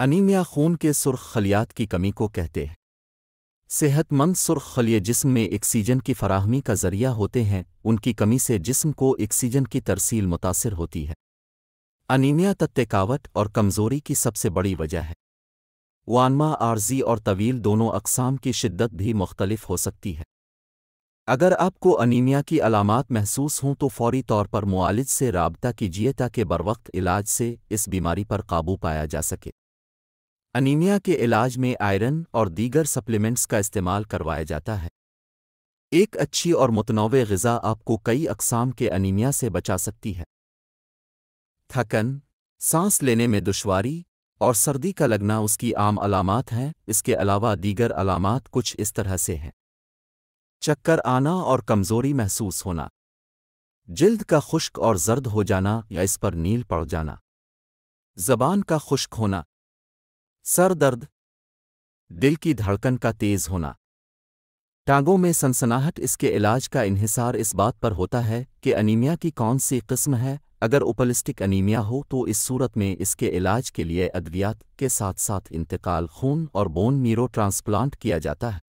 anaemia खून के सुर्ख खलियात की कमी को कहते हैं सेहतमंद सुर्ख खलिये जिस्म में ऑक्सीजन की फराहमी का जरिया होते हैं उनकी कमी से जिस्म को ऑक्सीजन की तरसील मुतासर होती है अनीमिया तत्कावट और कमज़ोरी की सबसे बड़ी वजह है वानमा आर्जी और तवील दोनों अकसाम की शिद्दत भी मुख्तलिफ हो सकती है अगर आपको अनीमिया की अलामत महसूस हों तो फौरी तौर पर मुआलज से रबता कीजिए ताकि बरवक्त इलाज से इस बीमारी पर काबू पाया जा सके अनीमिया के इलाज में आयरन और दीगर सप्लीमेंट्स का इस्तेमाल करवाया जाता है एक अच्छी और मुतनव गज़ा आपको कई अकसाम के अनीमिया से बचा सकती है थकन सांस लेने में दुश्वारी और सर्दी का लगना उसकी आम अलामत हैं इसके अलावा दीगर अलामत कुछ इस तरह से हैं चक्कर आना और कमज़ोरी महसूस होना जिल्द का खुश्क और जर्द हो जाना या इस पर नील पड़ जाना जबान का खुश्क होना सर दर्द दिल की धड़कन का तेज होना टांगों में सनसनाहट इसके इलाज का इन्हिसार इस बात पर होता है कि अनीमिया की कौन सी किस्म है अगर ओपलिस्टिक अनीमिया हो तो इस सूरत में इसके इलाज के लिए अद्वियात के साथ साथ इंतकाल खून और बोन मीरो ट्रांसप्लांट किया जाता है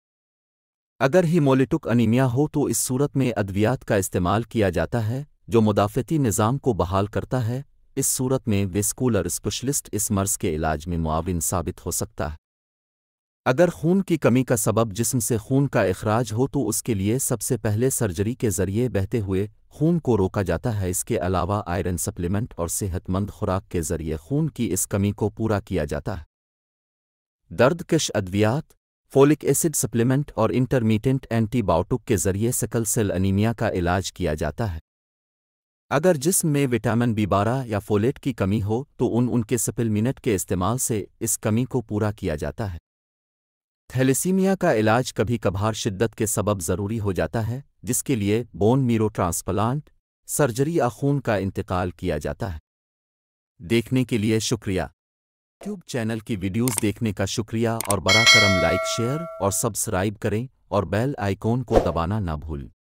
अगर हीमोलिटिक अनीमिया हो तो इस सूरत में अद्वियात का इस्तेमाल किया जाता है जो मुदाफ़ती निज़ाम को बहाल करता है इस सूरत में विस्कूलर स्पेशलिस्ट इस मर्ज के इलाज में मुआवन साबित हो सकता है अगर खून की कमी का सबब जिस्म से खून का अखराज हो तो उसके लिए सबसे पहले सर्जरी के जरिए बहते हुए खून को रोका जाता है इसके अलावा आयरन सप्लीमेंट और सेहतमंद खुराक के जरिए खून की इस कमी को पूरा किया जाता है दर्द कश अद्वियात फोलिक एसिड सप्लीमेंट और इंटरमीडियंट एंटीबायोटिक के जरिए सकल सेल अनीमिया का इलाज किया जाता है अगर जिस्म में विटामिन बी बारह या फोलेट की कमी हो तो उन उनके सप्लीमिनट के इस्तेमाल से इस कमी को पूरा किया जाता है थैलेसीमिया का इलाज कभी कभार शिद्दत के सबब ज़रूरी हो जाता है जिसके लिए बोन मीरो ट्रांसप्लांट सर्जरी या खून का इंतकाल किया जाता है देखने के लिए शुक्रिया यूट्यूब चैनल की वीडियोस देखने का शुक्रिया और बराकरम करम लाइक शेयर और सब्सक्राइब करें और बेल आइकॉन को दबाना ना भूलें